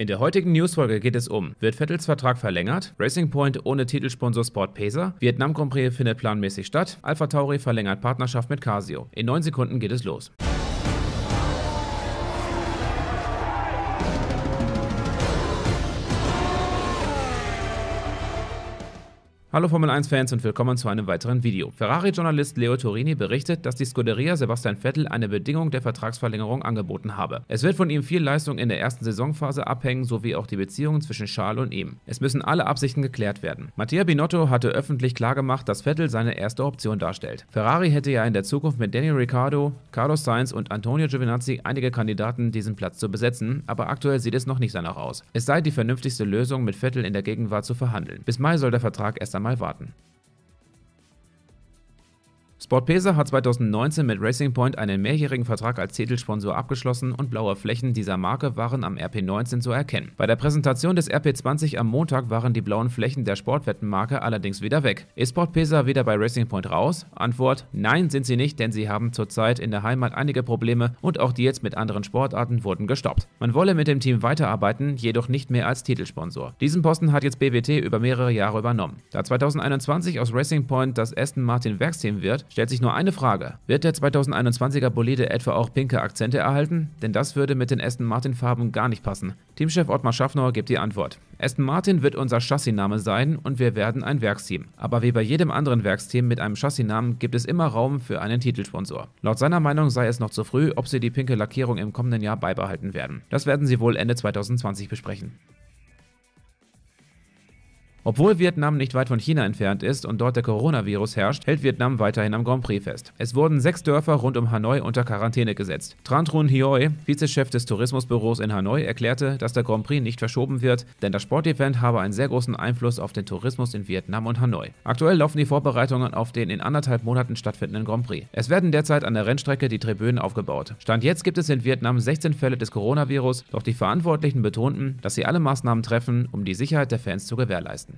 In der heutigen Newsfolge geht es um, wird Vettels Vertrag verlängert, Racing Point ohne Titelsponsor Sport Pacer, Vietnam Grand Prix findet planmäßig statt, Alpha Tauri verlängert Partnerschaft mit Casio. In 9 Sekunden geht es los. Hallo Formel 1-Fans und willkommen zu einem weiteren Video. Ferrari-Journalist Leo Torini berichtet, dass die Scuderia Sebastian Vettel eine Bedingung der Vertragsverlängerung angeboten habe. Es wird von ihm viel Leistung in der ersten Saisonphase abhängen, sowie auch die Beziehungen zwischen Charles und ihm. Es müssen alle Absichten geklärt werden. Mattia Binotto hatte öffentlich klargemacht, dass Vettel seine erste Option darstellt. Ferrari hätte ja in der Zukunft mit Daniel Ricciardo, Carlos Sainz und Antonio Giovinazzi einige Kandidaten, diesen Platz zu besetzen, aber aktuell sieht es noch nicht danach aus. Es sei die vernünftigste Lösung, mit Vettel in der Gegenwart zu verhandeln. Bis Mai soll der Vertrag erst am besser mal warten. Sport Pesa hat 2019 mit Racing Point einen mehrjährigen Vertrag als Titelsponsor abgeschlossen und blaue Flächen dieser Marke waren am RP19 zu erkennen. Bei der Präsentation des RP20 am Montag waren die blauen Flächen der Sportwettenmarke allerdings wieder weg. Ist Sport Pesa wieder bei Racing Point raus? Antwort: Nein, sind sie nicht, denn sie haben zurzeit in der Heimat einige Probleme und auch die jetzt mit anderen Sportarten wurden gestoppt. Man wolle mit dem Team weiterarbeiten, jedoch nicht mehr als Titelsponsor. Diesen Posten hat jetzt BWT über mehrere Jahre übernommen. Da 2021 aus Racing Point das Aston Martin Werksteam wird, stellt sich nur eine Frage. Wird der 2021er Bolide etwa auch pinke Akzente erhalten? Denn das würde mit den Aston Martin Farben gar nicht passen. Teamchef Ottmar Schaffner gibt die Antwort. Aston Martin wird unser Chassisname sein und wir werden ein Werksteam. Aber wie bei jedem anderen Werksteam mit einem Chassisnamen gibt es immer Raum für einen Titelsponsor. Laut seiner Meinung sei es noch zu früh, ob sie die pinke Lackierung im kommenden Jahr beibehalten werden. Das werden sie wohl Ende 2020 besprechen. Obwohl Vietnam nicht weit von China entfernt ist und dort der Coronavirus herrscht, hält Vietnam weiterhin am Grand Prix fest. Es wurden sechs Dörfer rund um Hanoi unter Quarantäne gesetzt. Tran Trun Hioi, Vizechef des Tourismusbüros in Hanoi, erklärte, dass der Grand Prix nicht verschoben wird, denn das Sportevent habe einen sehr großen Einfluss auf den Tourismus in Vietnam und Hanoi. Aktuell laufen die Vorbereitungen auf den in anderthalb Monaten stattfindenden Grand Prix. Es werden derzeit an der Rennstrecke die Tribünen aufgebaut. Stand jetzt gibt es in Vietnam 16 Fälle des Coronavirus, doch die Verantwortlichen betonten, dass sie alle Maßnahmen treffen, um die Sicherheit der Fans zu gewährleisten.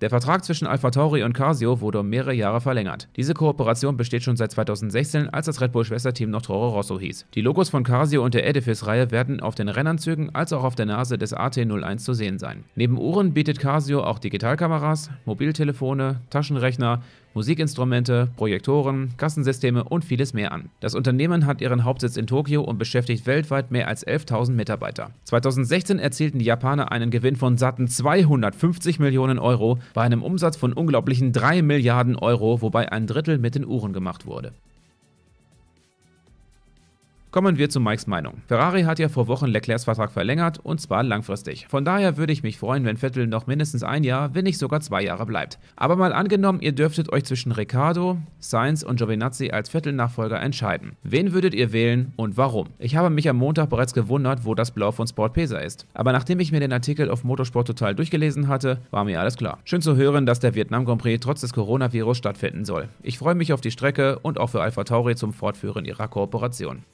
Der Vertrag zwischen AlphaTauri und Casio wurde um mehrere Jahre verlängert. Diese Kooperation besteht schon seit 2016, als das Red Bull-Schwesterteam noch Toro Rosso hieß. Die Logos von Casio und der Edifice-Reihe werden auf den Rennanzügen als auch auf der Nase des AT01 zu sehen sein. Neben Uhren bietet Casio auch Digitalkameras, Mobiltelefone, Taschenrechner Musikinstrumente, Projektoren, Kassensysteme und vieles mehr an. Das Unternehmen hat ihren Hauptsitz in Tokio und beschäftigt weltweit mehr als 11.000 Mitarbeiter. 2016 erzielten die Japaner einen Gewinn von satten 250 Millionen Euro bei einem Umsatz von unglaublichen 3 Milliarden Euro, wobei ein Drittel mit den Uhren gemacht wurde. Kommen wir zu Mikes Meinung. Ferrari hat ja vor Wochen Leclercs Vertrag verlängert und zwar langfristig. Von daher würde ich mich freuen, wenn Vettel noch mindestens ein Jahr, wenn nicht sogar zwei Jahre bleibt. Aber mal angenommen, ihr dürftet euch zwischen Riccardo, Sainz und Giovinazzi als Vettel-Nachfolger entscheiden. Wen würdet ihr wählen und warum? Ich habe mich am Montag bereits gewundert, wo das Blau von Sport Pesa ist. Aber nachdem ich mir den Artikel auf Motorsport Total durchgelesen hatte, war mir alles klar. Schön zu hören, dass der Vietnam Grand Prix trotz des Coronavirus stattfinden soll. Ich freue mich auf die Strecke und auch für Alpha Tauri zum Fortführen ihrer Kooperation.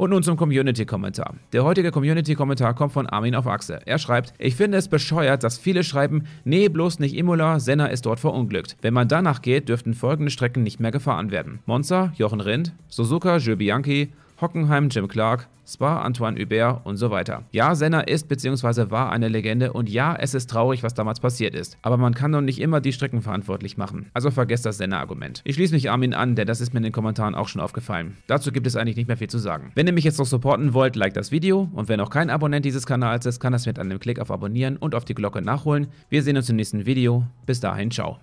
Und nun zum Community-Kommentar. Der heutige Community-Kommentar kommt von Armin auf Achse. Er schreibt, ich finde es bescheuert, dass viele schreiben, nee, bloß nicht Imola, Senna ist dort verunglückt. Wenn man danach geht, dürften folgende Strecken nicht mehr gefahren werden. Monza, Jochen Rindt, Suzuka, Jules Bianchi, Hockenheim, Jim Clark, Spa, Antoine Hubert und so weiter. Ja, Senna ist bzw. war eine Legende und ja, es ist traurig, was damals passiert ist. Aber man kann doch nicht immer die Strecken verantwortlich machen. Also vergesst das Senna-Argument. Ich schließe mich Armin an, denn das ist mir in den Kommentaren auch schon aufgefallen. Dazu gibt es eigentlich nicht mehr viel zu sagen. Wenn ihr mich jetzt noch supporten wollt, like das Video und wer noch kein Abonnent dieses Kanals ist, kann das mit einem Klick auf Abonnieren und auf die Glocke nachholen. Wir sehen uns im nächsten Video. Bis dahin, ciao.